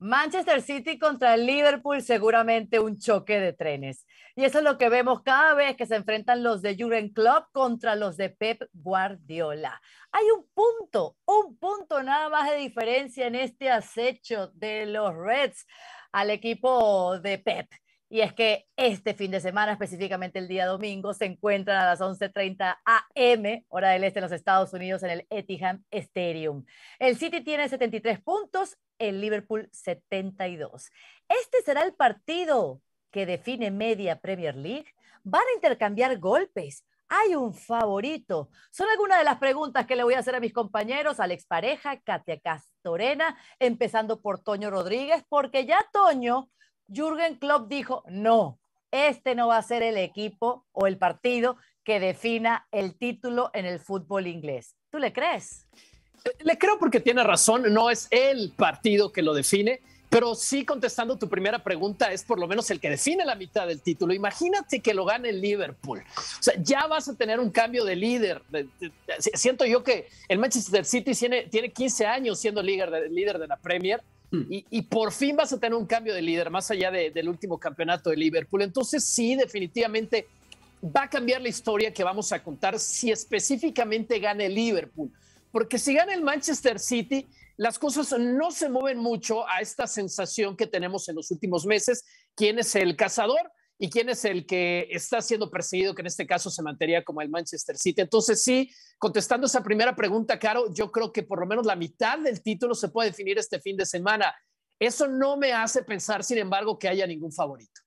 Manchester City contra el Liverpool, seguramente un choque de trenes. Y eso es lo que vemos cada vez que se enfrentan los de Jurgen Klopp contra los de Pep Guardiola. Hay un punto, un punto nada más de diferencia en este acecho de los Reds al equipo de Pep. Y es que este fin de semana, específicamente el día domingo, se encuentran a las 11.30 am, hora del este en los Estados Unidos, en el Etihad Stadium. El City tiene 73 puntos, el Liverpool 72. Este será el partido que define media Premier League. Van a intercambiar golpes. Hay un favorito. Son algunas de las preguntas que le voy a hacer a mis compañeros, a Alex Pareja, Katia Castorena, empezando por Toño Rodríguez, porque ya Toño Jürgen Klopp dijo, no, este no va a ser el equipo o el partido que defina el título en el fútbol inglés. ¿Tú le crees? Eh, le creo porque tiene razón, no es el partido que lo define, pero sí contestando tu primera pregunta, es por lo menos el que define la mitad del título. Imagínate que lo gane el Liverpool. O sea, ya vas a tener un cambio de líder. Siento yo que el Manchester City tiene, tiene 15 años siendo líder líder de la Premier Mm. Y, por fin vas a tener un cambio de líder, más allá del último campeonato de Liverpool. Entonces, sí, definitivamente va a cambiar la historia que vamos a contar si específicamente gana el Liverpool. Porque si gana el Manchester City, las cosas no se mueven mucho a esta sensación que tenemos en los últimos meses. ¿Quién es el cazador? y quién es el que está siendo perseguido, que en este caso se mantería como el Manchester City. Entonces, sí, contestando esa primera pregunta, Caro, yo creo que por lo menos la mitad del título se puede definir este fin de semana. Eso no me hace pensar, sin embargo, que haya ningún favorito.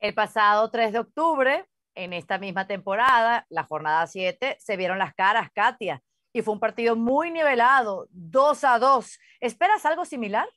El pasado 3 de octubre, en esta misma temporada, la jornada 7, se vieron las caras, Katia, y fue un partido muy nivelado, 2 a 2. ¿Esperas algo similar?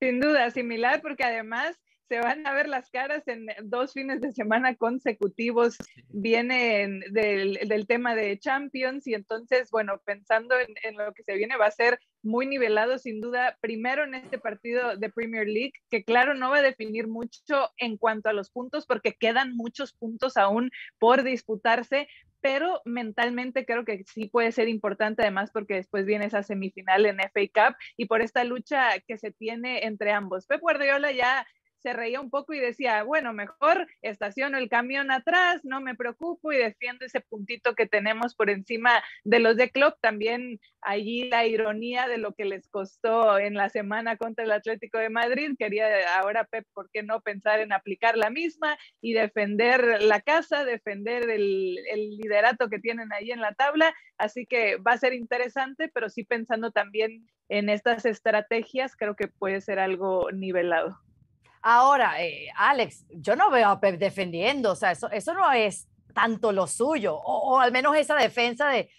Sin duda, similar, porque además se van a ver las caras en dos fines de semana consecutivos. vienen del, tema de Champions y entonces, bueno, pensando en, en, lo que se viene, va a ser muy nivelado sin duda. Primero en este partido de Premier League, que claro, no va a definir mucho en cuanto a los puntos porque quedan muchos puntos aún por disputarse. Pero mentalmente creo que sí puede ser importante, además, porque después viene esa semifinal en FA Cup y por esta lucha que se tiene entre ambos. Pep Guardiola ya se reía un poco y decía, bueno, mejor estaciono el camión atrás, no me preocupo y defiendo ese puntito que tenemos por encima de los de club. También allí la ironía de lo que les costó en la semana contra el Atlético de Madrid. Quería ahora, Pep, ¿por qué no pensar en aplicar la misma y defender la casa, defender el, el liderato que tienen ahí en la tabla? Así que va a ser interesante, pero sí pensando también en estas estrategias, creo que puede ser algo nivelado. Ahora, eh, Alex, yo no veo a defendiendo, o sea, eso, eso no es tanto lo suyo, o, al menos esa defensa de,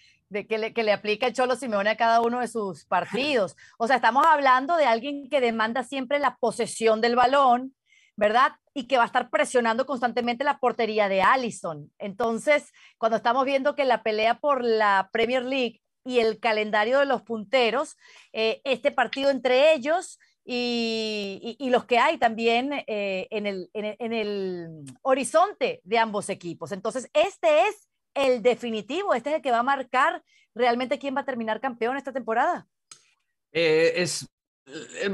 que, le, que, le, aplica el Cholo Simeone a cada uno de sus partidos. O sea, estamos hablando de alguien que demanda siempre la posesión del balón, ¿verdad? Y que va a estar presionando constantemente la portería de Allison. Entonces, cuando estamos viendo que la pelea por la Premier League y el calendario de los punteros, eh, este partido entre ellos y, los que hay también eh, en, el, horizonte de ambos equipos. Entonces, este es el definitivo, este es el que va a marcar realmente quién va a terminar campeón esta temporada. Eh, es, ha eh,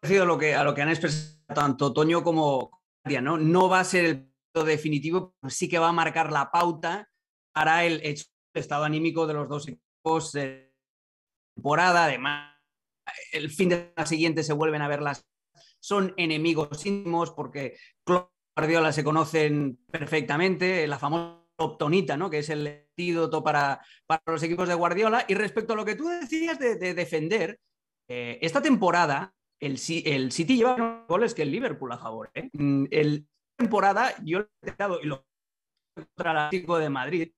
parecido a lo que, a lo que han expresado tanto Toño como ¿no? No va a ser el definitivo, pero sí que va a marcar la pauta para el estado anímico de los dos equipos de temporada. Además, el fin de la siguiente se vuelven a ver las... Son enemigos íntimos porque Guardiola se conocen perfectamente, la famosa optonita, ¿no? que es el antídoto para, para los equipos de Guardiola. Y respecto a lo que tú decías de, defender, eh, esta temporada el, el City lleva más goles que el Liverpool a favor. ¿eh? Mm, el temporada yo he dado y lo contra el Atlético de Madrid,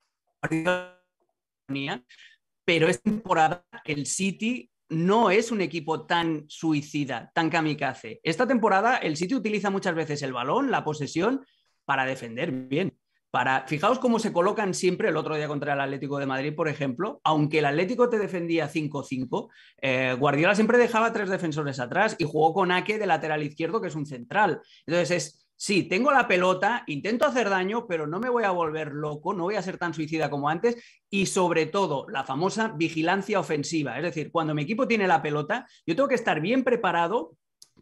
pero esta temporada el City no es un equipo tan suicida, tan kamikaze. Esta temporada el sitio utiliza muchas veces el balón, la posesión, para defender bien. Para, fijaos cómo se colocan siempre el otro día contra el Atlético de Madrid, por ejemplo, aunque el Atlético te defendía 5-5, eh, Guardiola siempre dejaba tres defensores atrás y jugó con Ake de lateral izquierdo, que es un central. Entonces es sí, tengo la pelota, intento hacer daño, pero no me voy a volver loco, no voy a ser tan suicida como antes y sobre todo la famosa vigilancia ofensiva. Es decir, cuando mi equipo tiene la pelota, yo tengo que estar bien preparado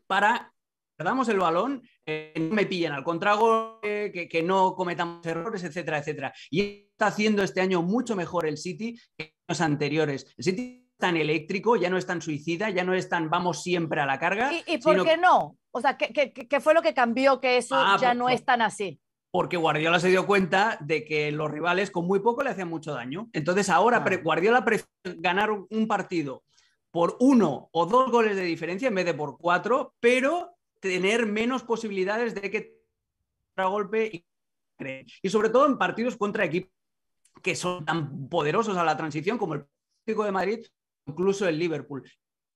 para perdamos el balón, eh, no me pillen al contragolpe, que, no cometamos errores, etcétera, etcétera. Y está haciendo este año mucho mejor el City que los anteriores. El City es tan eléctrico, ya no es tan suicida, ya no es tan vamos siempre a la carga. ¿Y, por qué no? O sea, ¿qué, fue lo que cambió que eso ah, ya no es tan así? Porque Guardiola se dio cuenta de que los rivales con muy poco le hacían mucho daño. Entonces ahora Guardiola prefiere ganar un partido por uno o dos goles de diferencia en vez de por cuatro, pero tener menos posibilidades de que golpe y, y sobre todo en partidos contra equipos que son tan poderosos a la transición como el pico de Madrid, incluso el Liverpool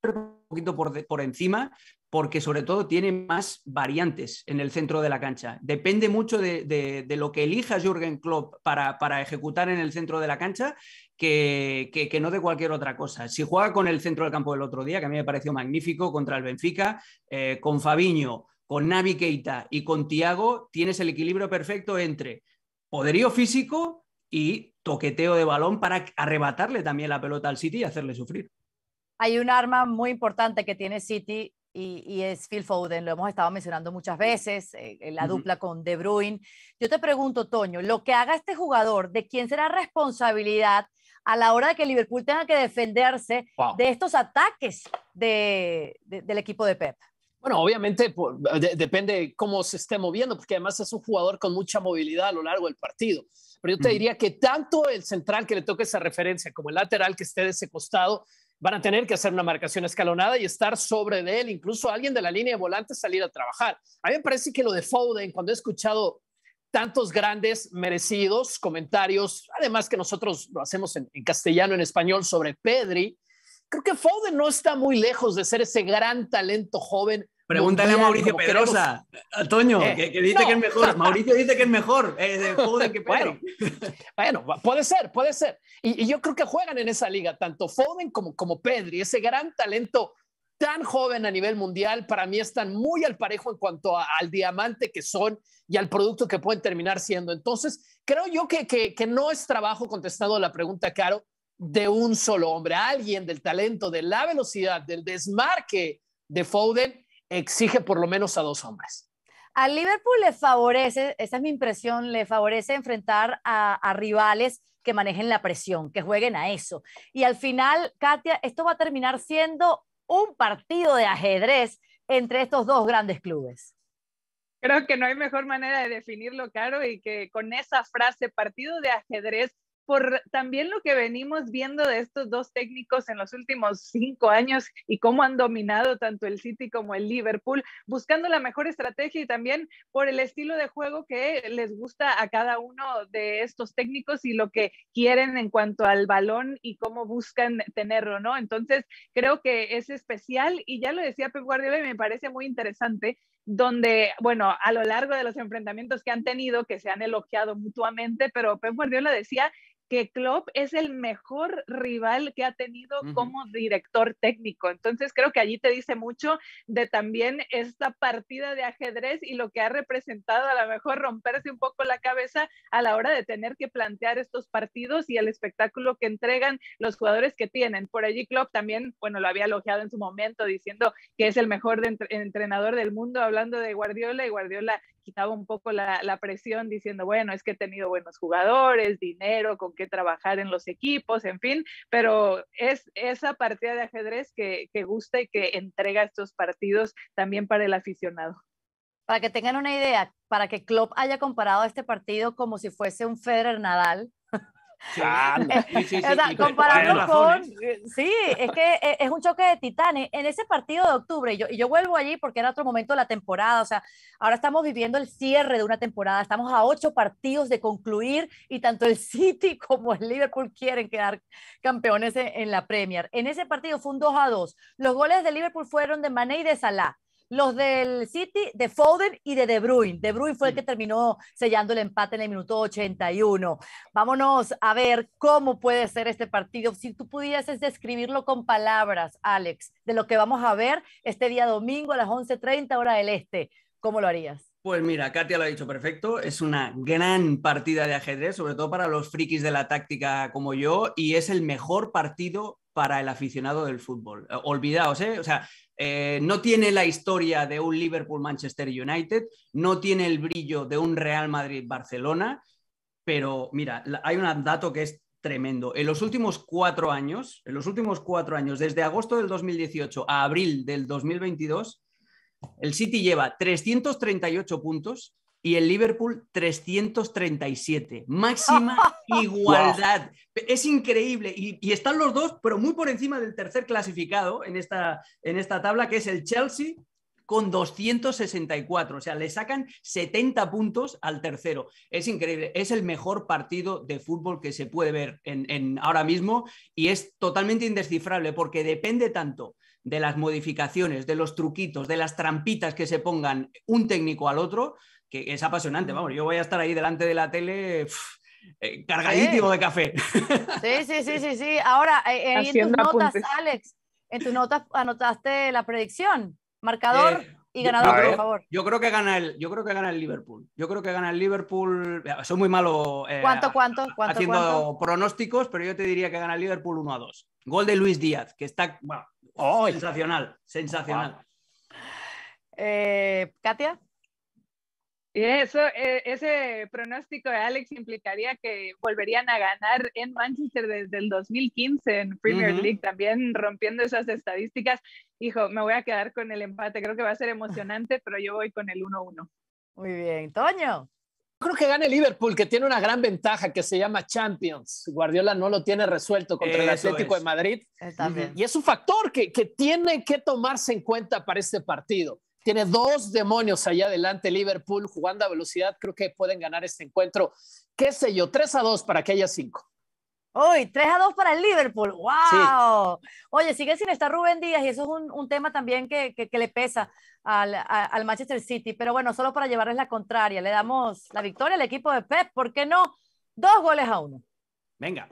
un poquito por, encima, porque sobre todo tiene más variantes en el centro de la cancha. Depende mucho de, lo que elija Jürgen Klopp para, ejecutar en el centro de la cancha que, no de cualquier otra cosa. Si juega con el centro del campo del otro día, que a mí me pareció magnífico, contra el Benfica, eh, con Fabiño, con Navi Keita y con Tiago, tienes el equilibrio perfecto entre poderío físico y toqueteo de balón para arrebatarle también la pelota al City y hacerle sufrir hay un arma muy importante que tiene City y, es Phil Foden, lo hemos estado mencionando muchas veces, en eh, eh, la dupla con De Bruyne. Yo te pregunto, Toño, lo que haga este jugador, ¿de quién será responsabilidad a la hora de que Liverpool tenga que defenderse de estos ataques del equipo de Pep? Bueno, obviamente depende cómo se esté moviendo, porque además es un jugador con mucha movilidad a lo largo del partido. Pero yo te diría que tanto el central que le toque esa referencia como el lateral que esté de ese costado van a tener que hacer una marcación escalonada y estar sobre de él, incluso alguien de la línea de volante salir a trabajar. A mí me parece que lo de Foden, cuando he escuchado tantos grandes merecidos comentarios, además que nosotros lo hacemos en, en, castellano, en español, sobre Pedri. Creo que Foden no está muy lejos de ser ese gran talento joven Pregúntale a Mauricio Pedrosa, Toño, eh, que, dice que es mejor. Mauricio dice que es mejor Foden eh, que Pedro. Bueno, puede ser, puede ser. Y, yo creo que juegan en esa liga, tanto Foden como, como Pedri, ese gran talento tan joven a nivel mundial, para mí están muy al parejo en cuanto al diamante que son y al producto que pueden terminar siendo. Entonces, creo yo que, que, que no es trabajo contestado la pregunta, Caro, de un solo hombre. Alguien del talento, de la velocidad, del desmarque de Foden exige por lo menos a dos hombres. A Liverpool le favorece, esa es mi impresión, le favorece enfrentar a, rivales que manejen la presión, que jueguen a eso. Y al final, Katia, esto va a terminar siendo un partido de ajedrez entre estos dos grandes clubes. Creo que no hay mejor manera de definirlo, Caro, y que con esa frase, partido de ajedrez, por también lo que venimos viendo de estos dos técnicos en los últimos cinco años y cómo han dominado tanto el City como el Liverpool, buscando la mejor estrategia y también por el estilo de juego que les gusta a cada uno de estos técnicos y lo que quieren en cuanto al balón y cómo buscan tenerlo, ¿no? Entonces, creo que es especial y ya lo decía Pep Guardiola y me parece muy interesante donde, bueno, a lo largo de los enfrentamientos que han tenido, que se han elogiado mutuamente, pero Pep Guardiola decía que Klopp es el mejor rival que ha tenido como director técnico. Entonces creo que allí te dice mucho de también esta partida de ajedrez y lo que ha representado a lo mejor romperse un poco la cabeza a la hora de tener que plantear estos partidos y el espectáculo que entregan los jugadores que tienen. Por allí Klopp también, bueno, lo había elogiado en su momento diciendo que es el mejor entrenador del mundo, hablando de Guardiola y Guardiola quitaba un poco la, presión diciendo, bueno, es que he tenido buenos jugadores, dinero, con qué trabajar en los equipos, en fin, pero es esa partida de ajedrez que, que gusta y que entrega estos partidos también para el aficionado. Para que tengan una idea, para que Klopp haya comparado este partido como si fuese un Federer Nadal, Sí, con. Sí, es que e, es un choque de titanes. En ese partido de octubre, yo, y yo vuelvo allí porque era otro momento de la temporada. O sea, ahora estamos viviendo el cierre de una temporada. Estamos a ocho partidos de concluir y tanto el City como el Liverpool quieren quedar campeones en, la Premier. En ese partido fue un 2 a 2. Los goles de Liverpool fueron de Mane y de Salah los del City, de Foden y de De Bruyne. De Bruyne fue el que terminó sellando el empate en el minuto 81. Vámonos a ver cómo puede ser este partido. Si tú pudieses describirlo con palabras, Alex, de lo que vamos a ver este día domingo a las 11.30 hora del este, ¿cómo lo harías? Pues mira, Katia lo ha dicho perfecto, es una gran partida de ajedrez, sobre todo para los frikis de la táctica como yo, y es el mejor partido para el aficionado del fútbol. Eh, olvidaos, ¿eh? O sea, eh, no tiene la historia de un Liverpool-Manchester United, no tiene el brillo de un Real Madrid-Barcelona, pero mira, hay un dato que es tremendo. En los últimos cuatro años, en los últimos cuatro años, desde agosto del 2018 a abril del 2022, el City lleva 338 puntos y el Liverpool 337. Máxima igualdad. Es increíble. Y, están los dos, pero muy por encima del tercer clasificado en esta, tabla, que es el Chelsea con 264. O sea, le sacan 70 puntos al tercero. Es increíble. Es el mejor partido de fútbol que se puede ver en ahora mismo y es totalmente indescifrable porque depende tanto de las modificaciones, de los truquitos, de las trampitas que se pongan un técnico al otro, que es apasionante. Vamos, yo voy a estar ahí delante de la tele. Eh, cargadísimo de café. Sí, sí, sí, sí, sí. Ahora, eh, eh, en tus notas, Alex, en tus notas anotaste la predicción, marcador y ganador, por favor. Yo creo que gana el, yo creo que gana el Liverpool. Yo creo que gana el Liverpool. Son muy malo ¿Cuánto, cuánto, cuánto, haciendo pronósticos, pero yo te diría que gana el Liverpool 1 a 2. Gol de Luis Díaz, que está sensacional, sensacional. Eh, Katia. Eso, e, ese pronóstico de Alex implicaría que volverían a ganar en Manchester desde el 2015 en Premier League, también rompiendo esas estadísticas. Hijo, me voy a quedar con el empate, creo que va a ser emocionante, pero yo voy con el 1-1. Muy bien, Toño creo que gane Liverpool, que tiene una gran ventaja que se llama Champions. Guardiola no lo tiene resuelto contra el Atlético de Madrid. Y es un factor que, que tiene que tomarse en cuenta para este partido. Tiene dos demonios allá adelante Liverpool jugando a velocidad. Creo que pueden ganar este encuentro. ¿Qué sé yo? 3 a 2 para que haya 5 hoy 3 a 2 para el Liverpool. ¡Wow! Oye, sigue sin estar Rubén Díaz y eso es un, tema también que, le pesa al, al, Manchester City. Pero bueno, solo para llevarles la contraria, le damos la victoria al equipo de Pep. ¿Por qué no? Dos goles a uno. Venga.